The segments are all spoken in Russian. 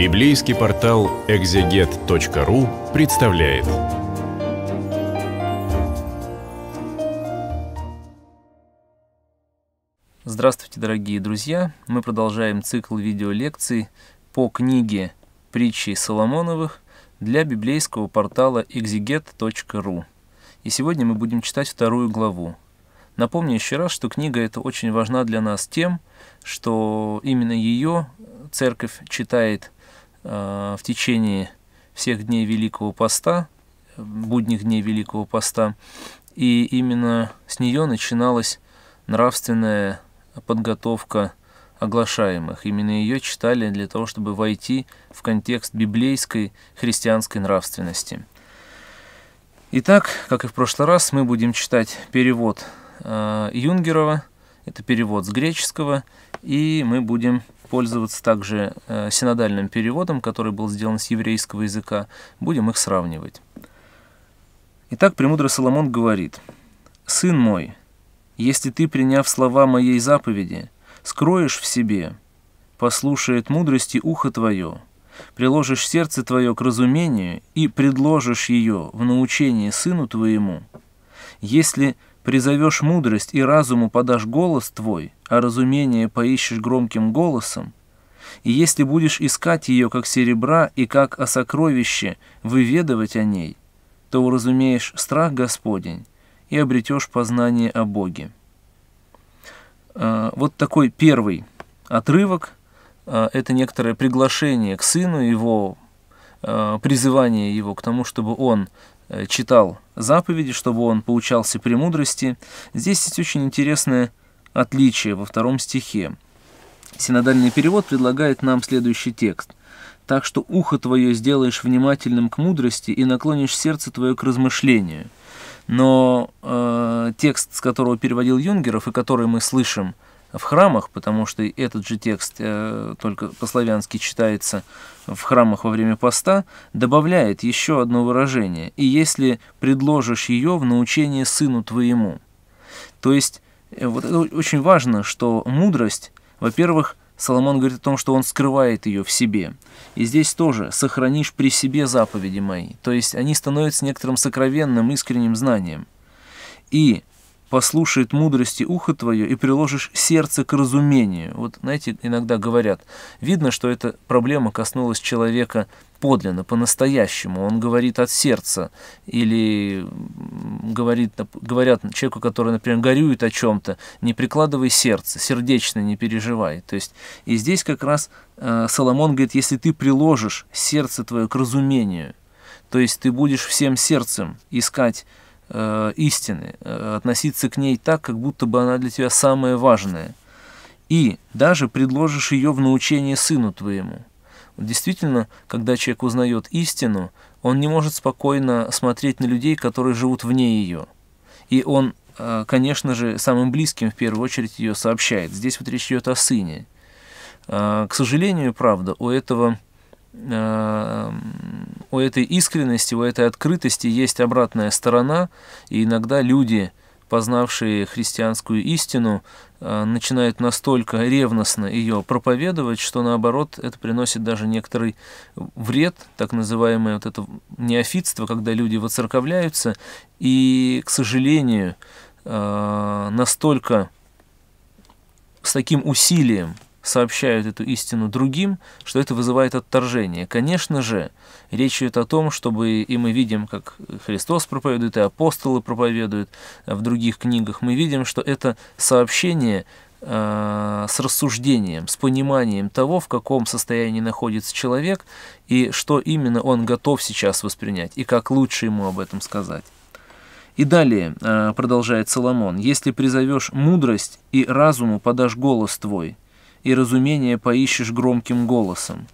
Библейский портал экзегет.ру представляет. Здравствуйте, дорогие друзья! Мы продолжаем цикл видеолекций по книге «Притчи Соломоновых» для библейского портала exeget.ru. И сегодня мы будем читать вторую главу. Напомню еще раз, что книга эта очень важна для нас тем, что именно ее церковь читает – Э, в течение всех дней Великого Поста, будних дней Великого Поста, и именно с нее начиналась нравственная подготовка оглашаемых. Именно ее читали для того, чтобы войти в контекст библейской христианской нравственности. Итак, как и в прошлый раз, мы будем читать перевод э, Юнгерова, это перевод с греческого, и мы будем пользоваться также э, синодальным переводом, который был сделан с еврейского языка. Будем их сравнивать. Итак, премудрый Соломон говорит, «Сын мой, если ты, приняв слова моей заповеди, скроешь в себе, послушает мудрости ухо твое, приложишь сердце твое к разумению и предложишь ее в научение сыну твоему, если Призовешь мудрость и разуму подашь голос твой, а разумение поищешь громким голосом. И если будешь искать ее как серебра и как о сокровище, выведывать о ней, то уразумеешь страх Господень и обретешь познание о Боге. А, вот такой первый отрывок. А, это некоторое приглашение к сыну, его а, призывание его к тому, чтобы он Э, читал заповеди, чтобы он получался премудрости. Здесь есть очень интересное отличие во втором стихе. Синодальный перевод предлагает нам следующий текст. «Так что ухо твое сделаешь внимательным к мудрости и наклонишь сердце твое к размышлению». Но э, текст, с которого переводил Юнгеров и который мы слышим – в храмах, потому что этот же текст э, только по-славянски читается в храмах во время поста, добавляет еще одно выражение «и если предложишь ее в научение сыну твоему». То есть, э, вот это очень важно, что мудрость, во-первых, Соломон говорит о том, что он скрывает ее в себе. И здесь тоже «сохранишь при себе заповеди мои». То есть они становятся некоторым сокровенным, искренним знанием. И послушает мудрости ухо твое и приложишь сердце к разумению. Вот, знаете, иногда говорят, видно, что эта проблема коснулась человека подлинно, по-настоящему. Он говорит от сердца или говорит, говорят человеку, который, например, горюет о чем-то, не прикладывай сердце, сердечно не переживай. То есть и здесь как раз э, Соломон говорит, если ты приложишь сердце твое к разумению, то есть ты будешь всем сердцем искать Э, истины, э, относиться к ней так, как будто бы она для тебя самая важная, и даже предложишь ее в научение сыну твоему. Действительно, когда человек узнает истину, он не может спокойно смотреть на людей, которые живут вне ее. И он, э, конечно же, самым близким в первую очередь ее сообщает. Здесь вот речь идет о сыне. к сожалению, правда, у этого у этой искренности, у этой открытости есть обратная сторона, и иногда люди, познавшие христианскую истину, э, начинают настолько ревностно ее проповедовать, что наоборот это приносит даже некоторый вред, так называемое вот это неофитство, когда люди воцерковляются, и, к сожалению, э, настолько с таким усилием сообщают эту истину другим, что это вызывает отторжение. Конечно же, речь идет о том, чтобы, и мы видим, как Христос проповедует, и апостолы проповедуют а в других книгах, мы видим, что это сообщение а, с рассуждением, с пониманием того, в каком состоянии находится человек, и что именно он готов сейчас воспринять, и как лучше ему об этом сказать. И далее, а, продолжает Соломон, «Если призовешь мудрость и разуму подашь голос твой, — и разумение поищешь громким голосом.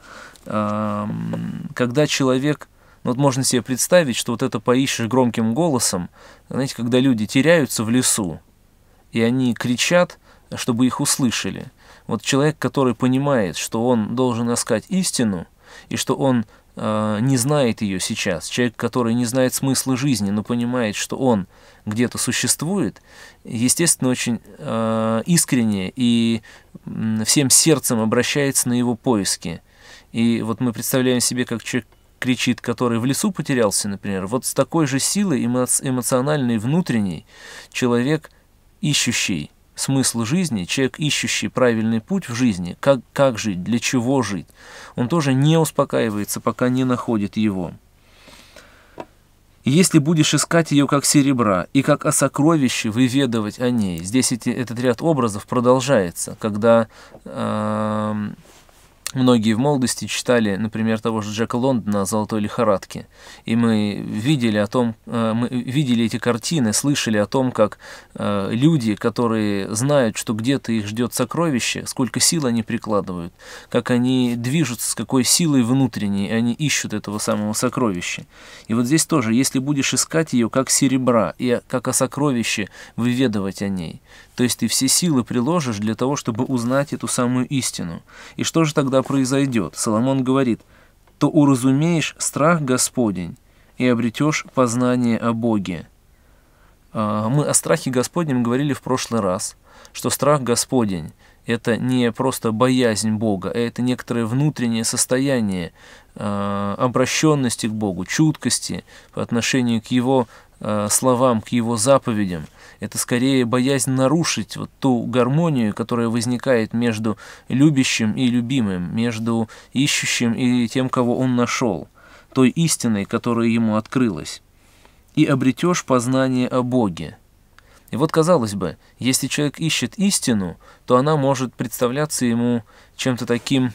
Когда человек... Ну, вот можно себе представить, что вот это поищешь громким голосом, знаете, когда люди теряются в лесу, и они кричат, чтобы их услышали. Вот человек, который понимает, что он должен искать истину, и что он Э, не знает ее сейчас, человек, который не знает смысла жизни, но понимает, что он где-то существует, естественно, очень э, искренне и всем сердцем обращается на его поиски. И вот мы представляем себе, как человек кричит, который в лесу потерялся, например, вот с такой же силой эмоциональной, внутренней, человек ищущий – смысл жизни, человек, ищущий правильный путь в жизни, как, как жить, для чего жить, он тоже не успокаивается, пока не находит его. если будешь искать ее как серебра и как о сокровище выведывать о ней, здесь эти, этот ряд образов продолжается, когда э, Многие в молодости читали, например, того же Джека Лондона о золотой лихорадке. И мы видели, о том, э, мы видели эти картины, слышали о том, как э, люди, которые знают, что где-то их ждет сокровище, сколько сил они прикладывают, как они движутся, с какой силой внутренней они ищут этого самого сокровища. И вот здесь тоже, если будешь искать ее как серебра и а, как о сокровище, выведывать о ней, то есть ты все силы приложишь для того, чтобы узнать эту самую истину. И что же тогда произойдет? Соломон говорит, «То уразумеешь страх Господень и обретешь познание о Боге». А, мы о страхе Господнем говорили в прошлый раз, что страх Господень – это не просто боязнь Бога, а это некоторое внутреннее состояние а, обращенности к Богу, чуткости по отношению к Его а, словам, к Его заповедям – это скорее боязнь нарушить вот ту гармонию, которая возникает между любящим и любимым, между ищущим и тем, кого он нашел, той истиной, которая ему открылась. И обретешь познание о Боге. И вот, казалось бы, если человек ищет истину, то она может представляться ему чем-то таким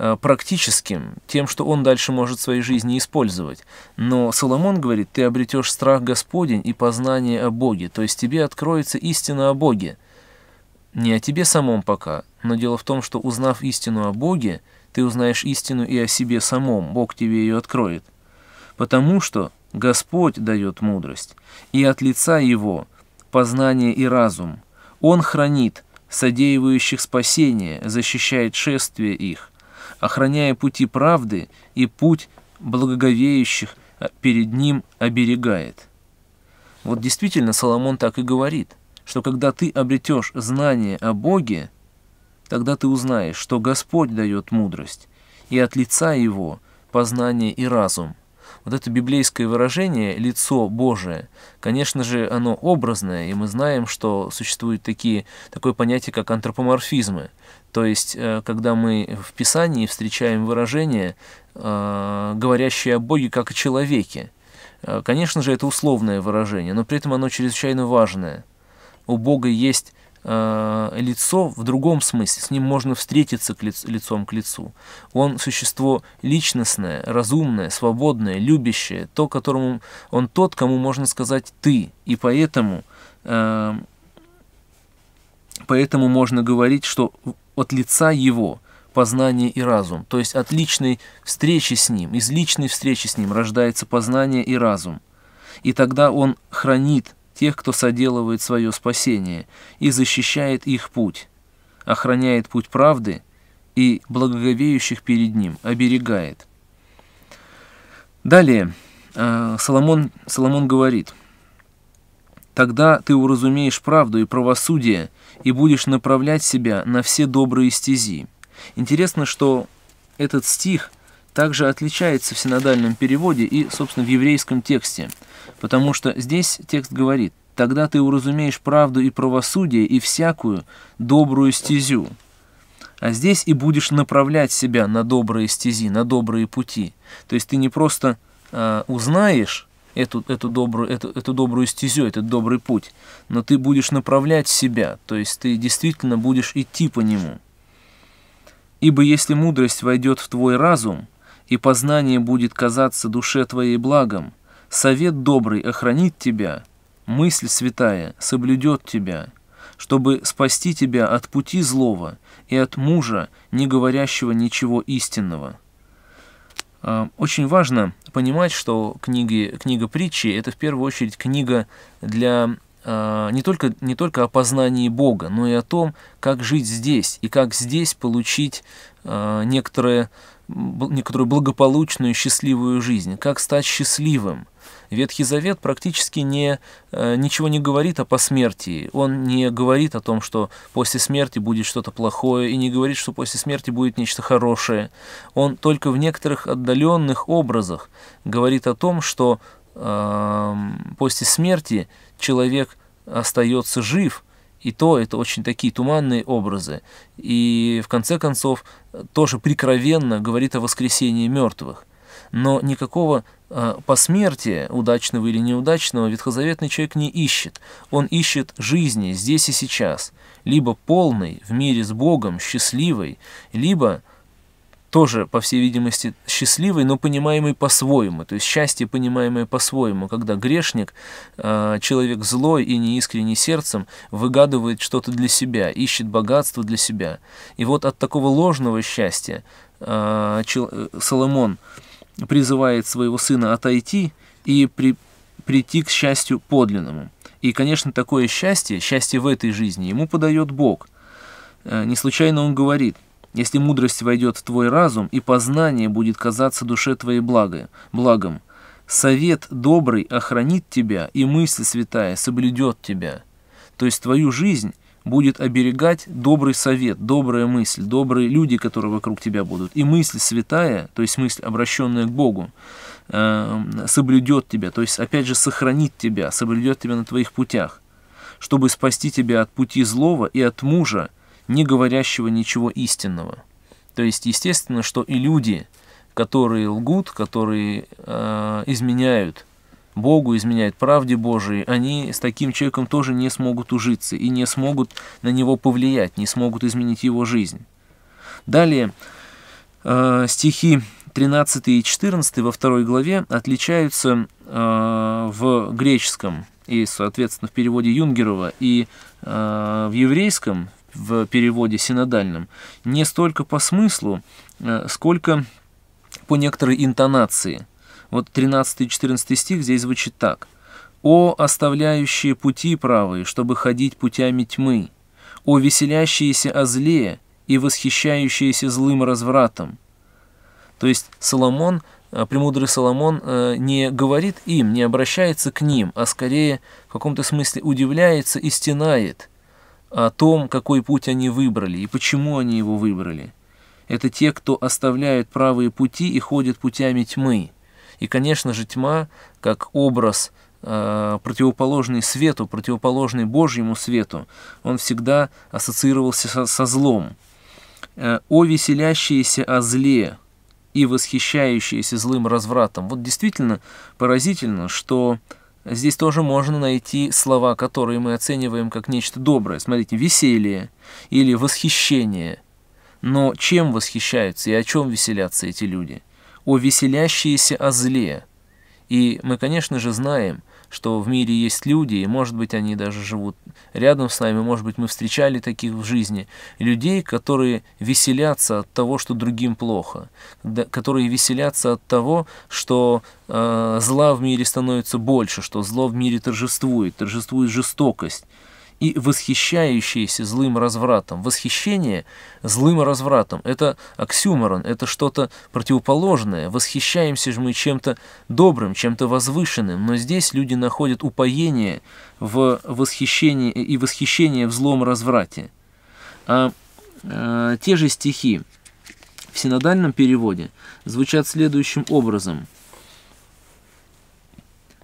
Э, практическим, тем, что он дальше может в своей жизни использовать. Но Соломон говорит, ты обретешь страх Господень и познание о Боге, то есть тебе откроется истина о Боге. Не о тебе самом пока, но дело в том, что узнав истину о Боге, ты узнаешь истину и о себе самом, Бог тебе ее откроет. Потому что Господь дает мудрость, и от лица Его познание и разум. Он хранит содеивающих спасение, защищает шествие их – охраняя пути правды и путь благоговеющих э, перед ним оберегает. Вот действительно Соломон так и говорит, что когда ты обретешь знание о Боге, тогда ты узнаешь, что Господь дает мудрость, и от лица Его познание и разум, вот это библейское выражение «лицо Божие», конечно же, оно образное, и мы знаем, что существует такие, такое понятие, как антропоморфизмы. То есть, э, когда мы в Писании встречаем выражение, э, говорящее о Боге как о человеке. Э, конечно же, это условное выражение, но при этом оно чрезвычайно важное. У Бога есть э, лицо в другом смысле, с ним можно встретиться к лиц, лицом к лицу. Он существо личностное, разумное, свободное, любящее, то, которому он тот, кому можно сказать ты, и поэтому э, поэтому можно говорить, что от лица его познание и разум, то есть от личной встречи с ним, из личной встречи с ним рождается познание и разум, и тогда он хранит тех, кто соделывает свое спасение и защищает их путь, охраняет путь правды и благоговеющих перед ним оберегает. Далее э, Соломон, Соломон говорит, «Тогда ты уразумеешь правду и правосудие и будешь направлять себя на все добрые стези». Интересно, что этот стих также отличается в синодальном переводе и, собственно, в еврейском тексте – Потому что здесь текст говорит, тогда ты уразумеешь правду и правосудие и всякую добрую стезю. А здесь и будешь направлять себя на добрые стези, на добрые пути. То есть ты не просто э, узнаешь эту, эту, добрую, эту, эту добрую стезю, этот добрый путь, но ты будешь направлять себя, то есть ты действительно будешь идти по нему. Ибо если мудрость войдет в твой разум, и познание будет казаться душе твоей благом, Совет добрый охранит тебя, мысль святая соблюдет тебя, чтобы спасти тебя от пути злого и от мужа, не говорящего ничего истинного». А, очень важно понимать, что книги, книга притчи – это в первую очередь книга для а, не только, не только о познании Бога, но и о том, как жить здесь и как здесь получить а, некоторые некоторую благополучную, счастливую жизнь, как стать счастливым. Ветхий Завет практически не, э, ничего не говорит о посмертии. Он не говорит о том, что после смерти будет что-то плохое, и не говорит, что после смерти будет нечто хорошее. Он только в некоторых отдаленных образах говорит о том, что э, после смерти человек остается жив – и то это очень такие туманные образы. И в конце концов тоже прикровенно говорит о воскресении мертвых. Но никакого э, посмертия, удачного или неудачного, ветхозаветный человек не ищет. Он ищет жизни здесь и сейчас, либо полной, в мире с Богом, счастливой, либо тоже, по всей видимости, счастливый, но понимаемый по-своему. То есть счастье, понимаемое по-своему, когда грешник, а, человек злой и неискренний сердцем, выгадывает что-то для себя, ищет богатство для себя. И вот от такого ложного счастья а, э, Соломон призывает своего сына отойти и при, прийти к счастью подлинному. И, конечно, такое счастье, счастье в этой жизни, ему подает Бог. Э, не случайно он говорит – если мудрость войдет в твой разум, и познание будет казаться душе твоей благо, благом. Совет добрый охранит тебя, и мысль святая соблюдет тебя. То есть твою жизнь будет оберегать добрый совет, добрая мысль, добрые люди, которые вокруг тебя будут. И мысль святая, то есть мысль, обращенная к Богу, эм, соблюдет тебя, то есть, опять же, сохранит тебя, соблюдет тебя на твоих путях, чтобы спасти тебя от пути злого и от мужа, не говорящего ничего истинного. То есть, естественно, что и люди, которые лгут, которые э, изменяют Богу, изменяют правде Божией, они с таким человеком тоже не смогут ужиться и не смогут на него повлиять, не смогут изменить его жизнь. Далее, э, стихи 13 и 14 во второй главе отличаются э, в греческом и, соответственно, в переводе Юнгерова и э, в еврейском в переводе синодальном, не столько по смыслу, э, сколько по некоторой интонации. Вот 13-14 стих здесь звучит так. «О, оставляющие пути правые, чтобы ходить путями тьмы! О, веселящиеся о зле и восхищающиеся злым развратом!» То есть Соломон, э, премудрый Соломон э, не говорит им, не обращается к ним, а скорее в каком-то смысле удивляется и стенает – о том, какой путь они выбрали и почему они его выбрали. Это те, кто оставляют правые пути и ходят путями тьмы. И, конечно же, тьма, как образ э, противоположный свету, противоположный Божьему свету, он всегда ассоциировался со, со злом. Э, «О веселящиеся о зле и восхищающиеся злым развратом». Вот действительно поразительно, что Здесь тоже можно найти слова, которые мы оцениваем как нечто доброе. Смотрите, веселье или восхищение. Но чем восхищаются и о чем веселятся эти люди? О веселящиеся о зле – и мы, конечно же, знаем, что в мире есть люди, и, может быть, они даже живут рядом с нами, может быть, мы встречали таких в жизни, людей, которые веселятся от того, что другим плохо, которые веселятся от того, что э, зла в мире становится больше, что зло в мире торжествует, торжествует жестокость, и восхищающиеся злым развратом. Восхищение злым развратом – это оксюморон, это что-то противоположное. Восхищаемся же мы чем-то добрым, чем-то возвышенным, но здесь люди находят упоение в восхищении и восхищение в злом разврате. А, а те же стихи в синодальном переводе звучат следующим образом.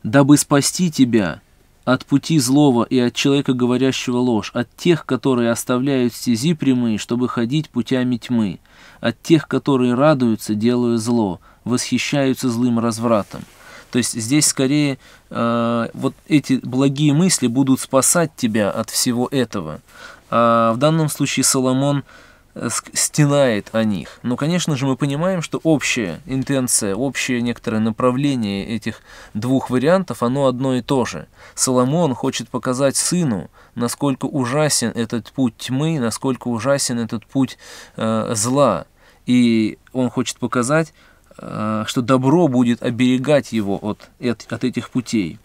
«Дабы спасти тебя, от пути злого и от человека, говорящего ложь, от тех, которые оставляют стези прямые, чтобы ходить путями тьмы, от тех, которые радуются, делая зло, восхищаются злым развратом. То есть здесь скорее э, вот эти благие мысли будут спасать тебя от всего этого. А в данном случае Соломон Э, стенает о них. Но, конечно же, мы понимаем, что общая интенция, общее некоторое направление этих двух вариантов, оно одно и то же. Соломон хочет показать сыну, насколько ужасен этот путь тьмы, насколько ужасен этот путь э, зла. И он хочет показать, э, что добро будет оберегать его от, от, от этих путей.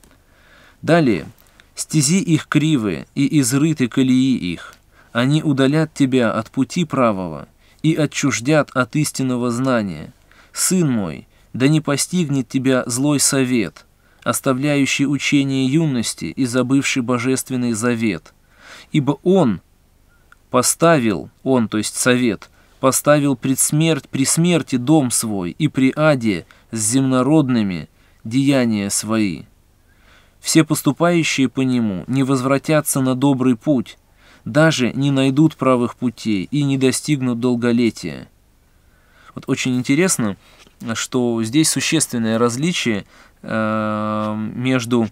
Далее. «Стези их кривы и изрыты колеи их» Они удалят тебя от пути правого и отчуждят от истинного знания. Сын мой, да не постигнет тебя злой совет, оставляющий учение юности и забывший божественный завет. Ибо он поставил, он, то есть совет, поставил пред смерть при смерти дом свой и при аде с земнородными деяния свои. Все поступающие по нему не возвратятся на добрый путь, даже не найдут правых путей и не достигнут долголетия. Вот очень интересно, что здесь существенное различие э, между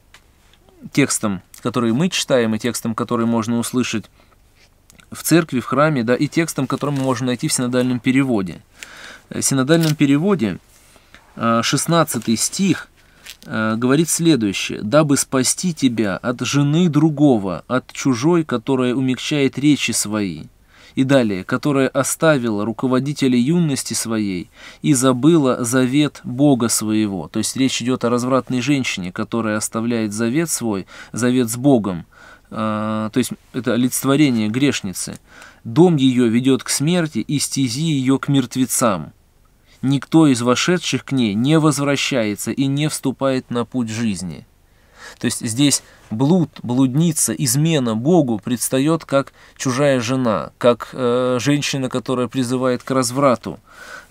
текстом, который мы читаем, и текстом, который можно услышать в церкви, в храме, да, и текстом, который мы можем найти в синодальном переводе. Э, в синодальном переводе 16 э, стих – Э, говорит следующее. «Дабы спасти тебя от жены другого, от чужой, которая умягчает речи свои». И далее, которая оставила руководителя юности своей и забыла завет Бога своего. То есть речь идет о развратной женщине, которая оставляет завет свой, завет с Богом. Э, то есть это олицетворение грешницы. Дом ее ведет к смерти и стези ее к мертвецам никто из вошедших к ней не возвращается и не вступает на путь жизни. То есть здесь блуд, блудница, измена Богу предстает как чужая жена, как э, женщина, которая призывает к разврату.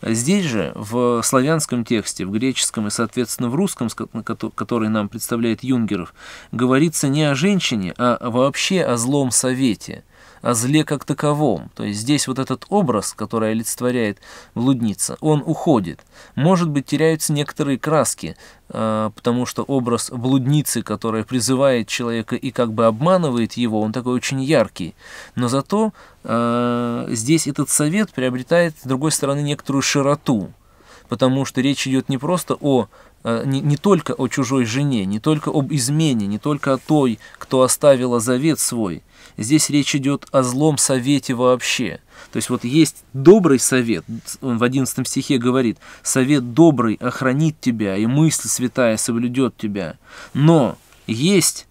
Здесь же, в славянском тексте, в греческом и, соответственно, в русском, который нам представляет Юнгеров, говорится не о женщине, а вообще о злом совете – о зле как таковом. То есть здесь вот этот образ, который олицетворяет блудница, он уходит. Может быть, теряются некоторые краски, э, потому что образ блудницы, которая призывает человека и как бы обманывает его, он такой очень яркий. Но зато э, здесь этот совет приобретает, с другой стороны, некоторую широту, потому что речь идет не просто о Э, не, не только о чужой жене, не только об измене, не только о той, кто оставила завет свой. Здесь речь идет о злом совете вообще. То есть вот есть добрый совет, он в 11 стихе говорит, совет добрый охранит тебя, и мысль святая соблюдет тебя. Но есть,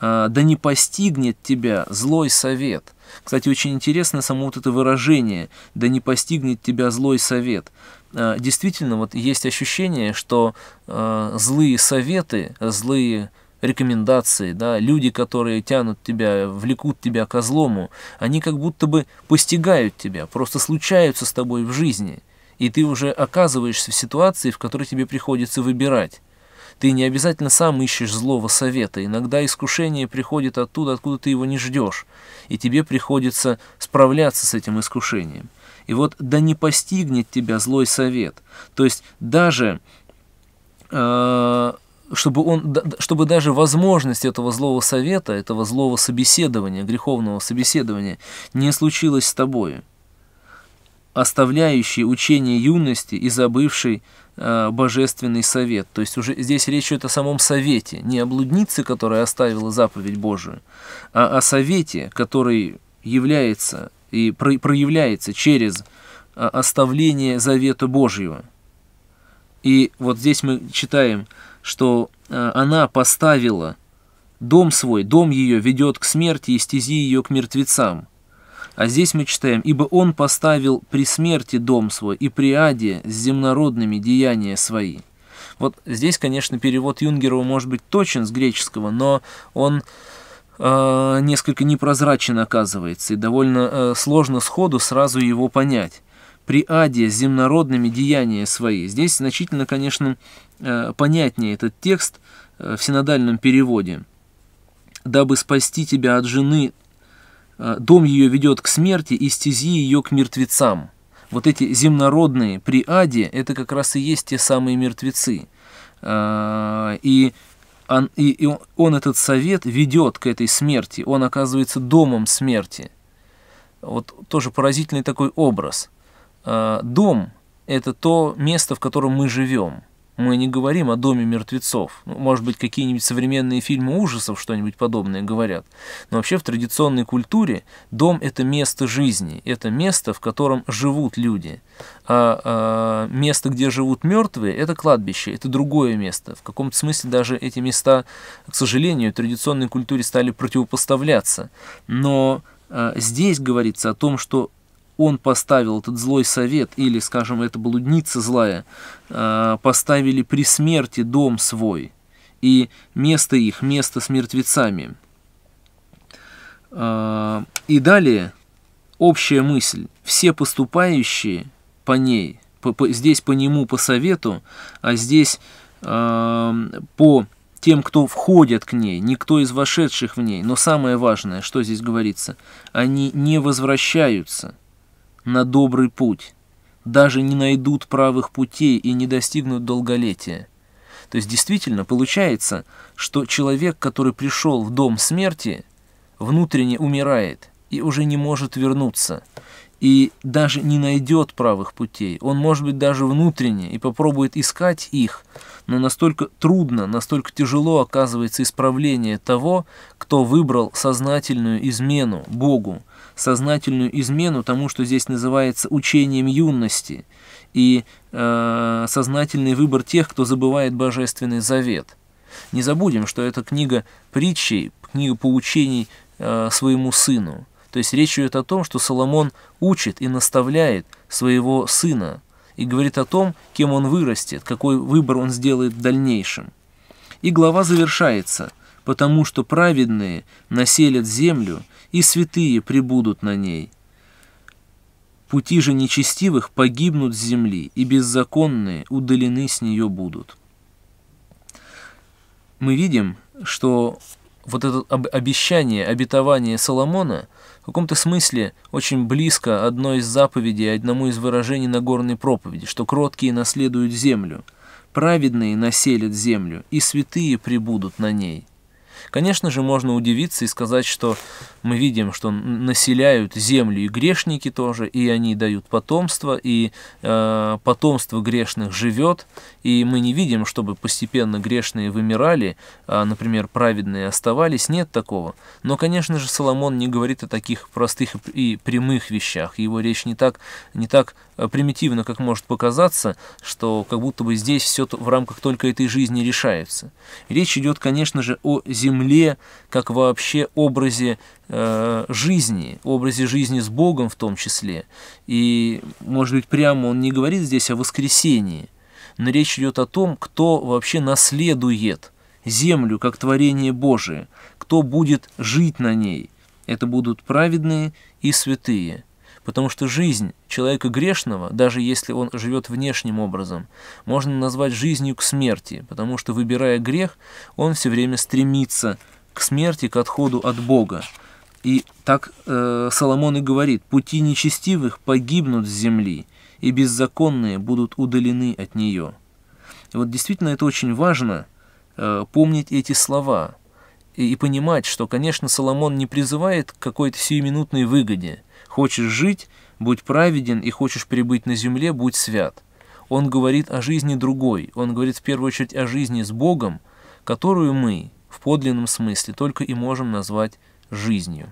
а, да не постигнет тебя злой совет. Кстати, очень интересно само вот это выражение «да не постигнет тебя злой совет». Э, действительно вот есть ощущение, что э, злые советы, злые рекомендации, да, люди, которые тянут тебя, влекут тебя к злому, они как будто бы постигают тебя, просто случаются с тобой в жизни, и ты уже оказываешься в ситуации, в которой тебе приходится выбирать. Ты не обязательно сам ищешь злого совета, иногда искушение приходит оттуда, откуда ты его не ждешь, и тебе приходится справляться с этим искушением. И вот да не постигнет тебя злой совет. То есть даже э, чтобы, он, чтобы даже возможность этого злого совета, этого злого собеседования, греховного собеседования не случилось с тобой, оставляющий учение юности и забывший э, божественный совет. То есть уже здесь речь идет о самом совете, не о блуднице, которая оставила заповедь Божию, а о совете, который является и проявляется через а, оставление завета Божьего. И вот здесь мы читаем, что а, она поставила дом свой, дом ее ведет к смерти, и стези ее к мертвецам. А здесь мы читаем, «Ибо он поставил при смерти дом свой, и при аде с земнородными деяния свои». Вот здесь, конечно, перевод Юнгерова может быть точен с греческого, но он Э, несколько непрозрачен оказывается, и довольно э, сложно сходу сразу его понять. При аде с земнородными деяния свои. Здесь значительно, конечно, э, понятнее этот текст в синодальном переводе. «Дабы спасти тебя от жены, дом ее ведет к смерти, и стези ее к мертвецам». Вот эти земнородные при аде, это как раз и есть те самые мертвецы. и он, и, и он этот совет ведет к этой смерти, он оказывается домом смерти. Вот тоже поразительный такой образ. Э, дом – это то место, в котором мы живем – мы не говорим о доме мертвецов. Ну, может быть, какие-нибудь современные фильмы ужасов что-нибудь подобное говорят. Но вообще в традиционной культуре дом – это место жизни, это место, в котором живут люди. А, а место, где живут мертвые, это кладбище, это другое место. В каком-то смысле даже эти места, к сожалению, в традиционной культуре стали противопоставляться. Но а, здесь говорится о том, что он поставил этот злой совет, или, скажем, это блудница злая, э, поставили при смерти дом свой, и место их, место с мертвецами. Э, и далее общая мысль. Все поступающие по ней, по, по, здесь по нему, по совету, а здесь э, по тем, кто входят к ней, никто из вошедших в ней. Но самое важное, что здесь говорится, они не возвращаются – на добрый путь, даже не найдут правых путей и не достигнут долголетия. То есть действительно получается, что человек, который пришел в дом смерти, внутренне умирает и уже не может вернуться, и даже не найдет правых путей. Он, может быть, даже внутренне и попробует искать их, но настолько трудно, настолько тяжело оказывается исправление того, кто выбрал сознательную измену Богу, сознательную измену тому, что здесь называется учением юности, и э, сознательный выбор тех, кто забывает божественный завет. Не забудем, что это книга притчей, книга поучений э, своему сыну. То есть речь идет о том, что Соломон учит и наставляет своего сына и говорит о том, кем он вырастет, какой выбор он сделает в дальнейшем. И глава завершается – потому что праведные населят землю, и святые прибудут на ней. Пути же нечестивых погибнут с земли, и беззаконные удалены с нее будут. Мы видим, что вот это обещание, обетование Соломона в каком-то смысле очень близко одной из заповедей, одному из выражений Нагорной проповеди, что кроткие наследуют землю, праведные населят землю, и святые прибудут на ней – Конечно же, можно удивиться и сказать, что мы видим, что населяют землю и грешники тоже, и они дают потомство, и э, потомство грешных живет, и мы не видим, чтобы постепенно грешные вымирали, а, например, праведные оставались, нет такого. Но, конечно же, Соломон не говорит о таких простых и прямых вещах, его речь не так, не так э, примитивна, как может показаться, что как будто бы здесь все в рамках только этой жизни решается. Речь идет, конечно же, о земле, земле, как вообще образе э, жизни, образе жизни с Богом в том числе. И, может быть, прямо он не говорит здесь о воскресении, но речь идет о том, кто вообще наследует землю как творение Божие, кто будет жить на ней. Это будут праведные и святые потому что жизнь человека грешного, даже если он живет внешним образом, можно назвать жизнью к смерти, потому что, выбирая грех, он все время стремится к смерти, к отходу от Бога. И так э, Соломон и говорит, пути нечестивых погибнут с земли, и беззаконные будут удалены от нее. И вот действительно это очень важно, э, помнить эти слова, и, понимать, что, конечно, Соломон не призывает к какой-то сиюминутной выгоде – Хочешь жить, будь праведен, и хочешь прибыть на земле, будь свят. Он говорит о жизни другой, он говорит в первую очередь о жизни с Богом, которую мы в подлинном смысле только и можем назвать жизнью.